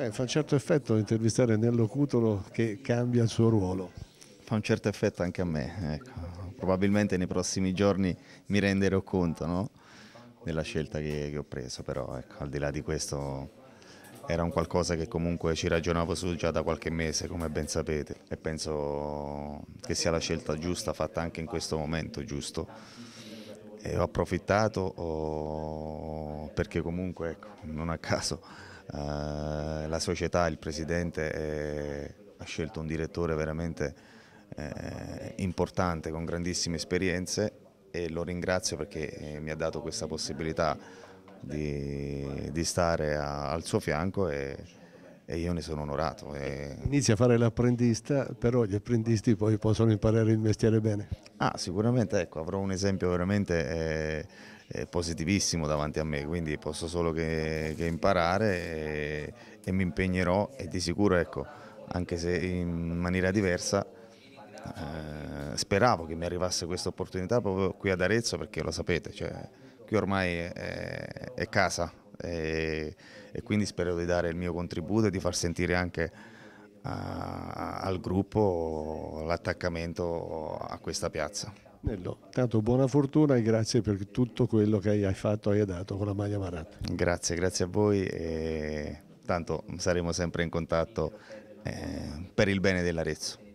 Beh, fa un certo effetto intervistare Nello Cutolo che cambia il suo ruolo. Fa un certo effetto anche a me, ecco. probabilmente nei prossimi giorni mi renderò conto no? della scelta che, che, ho preso, però ecco, al di là di questo era un qualcosa che comunque ci ragionavo su già da qualche mese, come ben sapete, e penso che sia la scelta giusta fatta anche in questo momento giusto. E ho approfittato ho... perché comunque, ecco, non a caso, eh, la società, il presidente è, eh, ha scelto un direttore veramente eh, importante con grandissime esperienze e lo ringrazio perché eh, mi ha dato questa possibilità di, di stare a, al suo fianco e, e io ne sono onorato. E... Inizia a fare l'apprendista, però gli apprendisti poi possono imparare il mestiere bene. Ah, sicuramente, ecco, avrò un esempio veramente eh, eh positivissimo davanti a me, quindi posso solo che, che imparare e, eh, e, mi impegnerò e di sicuro, ecco, anche se in maniera diversa, eh, speravo che mi arrivasse questa opportunità proprio qui ad Arezzo perché lo sapete, cioè, qui ormai è, è casa e, e quindi spero di dare il mio contributo e di far sentire anche a, al gruppo l'attaccamento a questa piazza. Nello, tanto buona fortuna e grazie per tutto quello che hai fatto e hai dato con la maglia Maratta. Grazie, grazie a voi e tanto saremo sempre in contatto eh, per il bene dell'Arezzo.